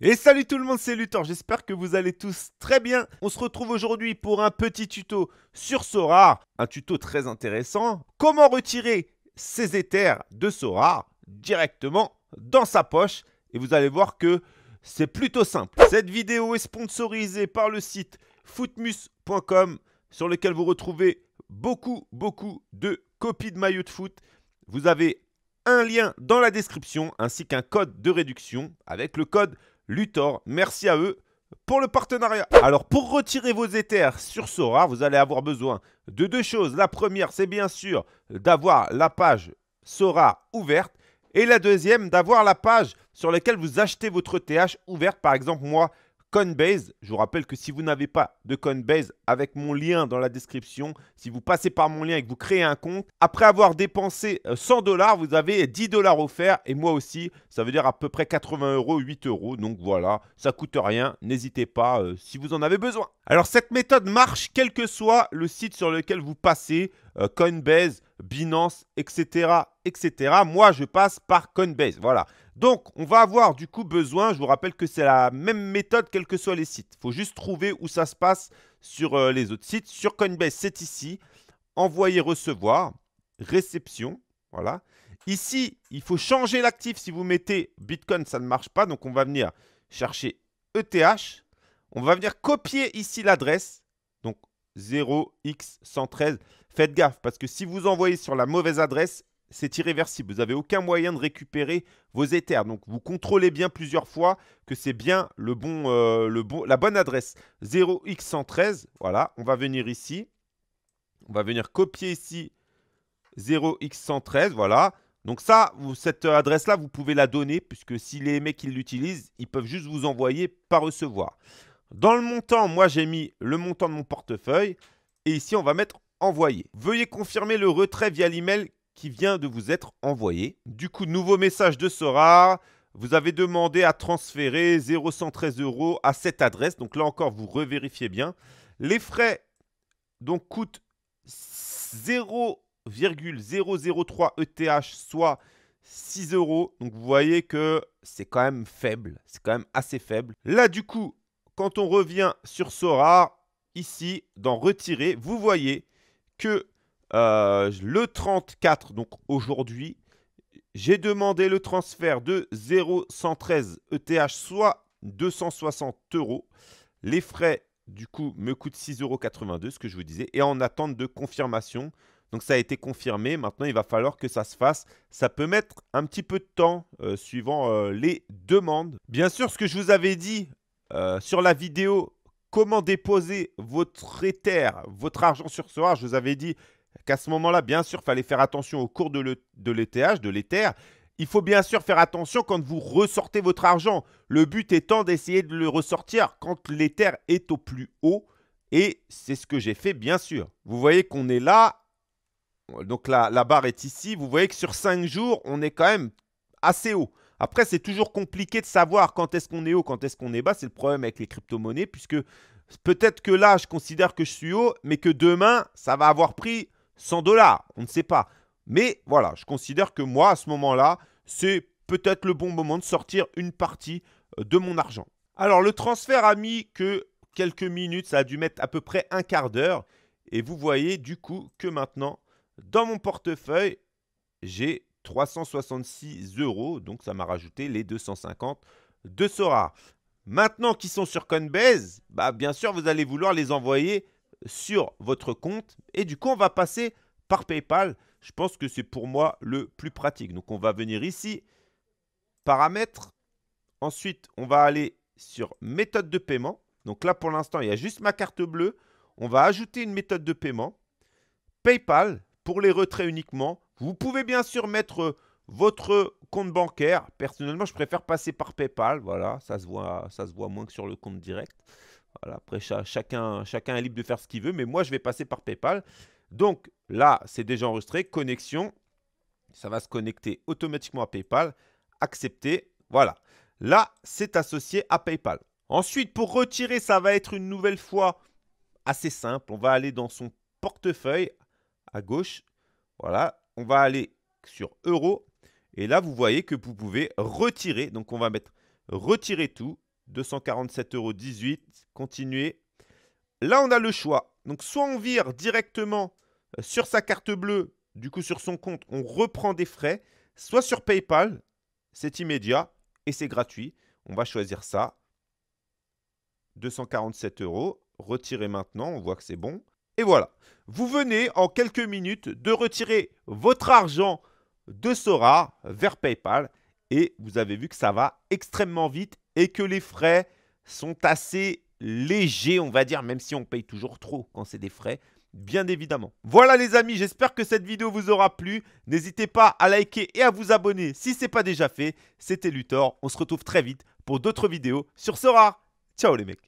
Et salut tout le monde, c'est Luthor, j'espère que vous allez tous très bien. On se retrouve aujourd'hui pour un petit tuto sur Sora, un tuto très intéressant. Comment retirer ses éthers de Sora directement dans sa poche et vous allez voir que c'est plutôt simple. Cette vidéo est sponsorisée par le site footmus.com sur lequel vous retrouvez beaucoup beaucoup de copies de maillots de foot. Vous avez un lien dans la description ainsi qu'un code de réduction avec le code Luthor. Merci à eux pour le partenariat. Alors pour retirer vos éthers sur Sora, vous allez avoir besoin de deux choses. La première, c'est bien sûr d'avoir la page Sora ouverte. Et la deuxième, d'avoir la page sur laquelle vous achetez votre TH ouverte. Par exemple, moi, Coinbase. Je vous rappelle que si vous n'avez pas de Coinbase, avec mon lien dans la description, si vous passez par mon lien et que vous créez un compte, après avoir dépensé 100 euh, dollars, vous avez 10 dollars offerts. Et moi aussi, ça veut dire à peu près 80 euros, 8 euros. Donc voilà, ça coûte rien. N'hésitez pas euh, si vous en avez besoin. Alors cette méthode marche quel que soit le site sur lequel vous passez, euh, Coinbase, Binance, etc., etc. Moi, je passe par Coinbase. Voilà. Donc, on va avoir du coup besoin, je vous rappelle que c'est la même méthode quels que soient les sites. Il faut juste trouver où ça se passe sur euh, les autres sites. Sur Coinbase, c'est ici. Envoyer, recevoir, réception. Voilà. Ici, il faut changer l'actif. Si vous mettez Bitcoin, ça ne marche pas. Donc, on va venir chercher ETH. On va venir copier ici l'adresse. Donc, 0x113. Faites gaffe parce que si vous envoyez sur la mauvaise adresse, c'est irréversible. Vous n'avez aucun moyen de récupérer vos éthers. Donc, vous contrôlez bien plusieurs fois que c'est bien le bon, euh, la bonne adresse. 0x113, voilà, on va venir ici. On va venir copier ici 0x113, voilà. Donc ça, cette adresse-là, vous pouvez la donner puisque si les mecs l'utilisent, ils peuvent juste vous envoyer par recevoir. Dans le montant, moi j'ai mis le montant de mon portefeuille et ici on va mettre envoyer. Veuillez confirmer le retrait via l'email qui vient de vous être envoyé. Du coup, nouveau message de Sora. Vous avez demandé à transférer 013 euros à cette adresse. Donc là encore, vous revérifiez bien. Les frais donc coûtent 0,003 ETH, soit 6 euros. Donc vous voyez que c'est quand même faible. C'est quand même assez faible. Là, du coup, quand on revient sur Sora, ici, dans Retirer, vous voyez que euh, le 34, donc aujourd'hui, j'ai demandé le transfert de 0,113 ETH, soit 260 euros. Les frais, du coup, me coûtent 6,82 euros, ce que je vous disais, et en attente de confirmation. Donc ça a été confirmé, maintenant il va falloir que ça se fasse. Ça peut mettre un petit peu de temps euh, suivant euh, les demandes. Bien sûr, ce que je vous avais dit sur la vidéo comment déposer votre Ether, votre argent sur ce rare. je vous avais dit qu'à ce moment-là, bien sûr, fallait faire attention au cours de l'ETH, de l'Ether. Il faut bien sûr faire attention quand vous ressortez votre argent. Le but étant d'essayer de le ressortir quand l'Ether est au plus haut. Et c'est ce que j'ai fait, bien sûr. Vous voyez qu'on est là. Donc la, la barre est ici. Vous voyez que sur 5 jours, on est quand même assez haut. Après, c'est toujours compliqué de savoir quand est-ce qu'on est haut, quand est-ce qu'on est bas. C'est le problème avec les crypto-monnaies, puisque peut-être que là, je considère que je suis haut, mais que demain, ça va avoir pris 100 dollars, on ne sait pas. Mais voilà, je considère que moi, à ce moment-là, c'est peut-être le bon moment de sortir une partie euh, de mon argent. Alors le transfert a mis que quelques minutes, ça a dû mettre à peu près un quart d'heure. Et vous voyez du coup que maintenant, dans mon portefeuille, j'ai 366 euros. Donc ça m'a rajouté les 250 de Sora. Maintenant qu'ils sont sur Coinbase, bah, bien sûr, vous allez vouloir les envoyer sur votre compte. Et du coup, on va passer par PayPal. Je pense que c'est pour moi le plus pratique. Donc, on va venir ici, paramètres. Ensuite, on va aller sur méthode de paiement. Donc là, pour l'instant, il y a juste ma carte bleue. On va ajouter une méthode de paiement. PayPal, pour les retraits uniquement. Vous pouvez bien sûr mettre votre compte bancaire. Personnellement, je préfère passer par PayPal. Voilà, ça se voit, ça se voit moins que sur le compte direct après, chacun, chacun est libre de faire ce qu'il veut, mais moi, je vais passer par PayPal. Donc là, c'est déjà enregistré. Connexion, ça va se connecter automatiquement à PayPal. Accepter, voilà. Là, c'est associé à PayPal. Ensuite, pour retirer, ça va être une nouvelle fois assez simple. On va aller dans son portefeuille à gauche. Voilà, on va aller sur euros. Et là, vous voyez que vous pouvez retirer. Donc, on va mettre retirer tout. 247,18 euros. Continuez. Là, on a le choix. Donc, soit on vire directement euh, sur sa carte bleue, du coup sur son compte, on reprend des frais, soit sur PayPal, c'est immédiat et c'est gratuit. On va choisir ça. 247 euros. Retirer maintenant, on voit que c'est bon. Et voilà, vous venez en quelques minutes de retirer votre argent de Sora vers PayPal et vous avez vu que ça va extrêmement vite et que les frais sont assez légers, on va dire, même si on paye toujours trop quand c'est des frais, bien évidemment. Voilà les amis, j'espère que cette vidéo vous aura plu. N'hésitez pas à liker et à vous abonner si ce n'est pas déjà fait. C'était Luthor, on se retrouve très vite pour d'autres vidéos sur Sora. Ciao les mecs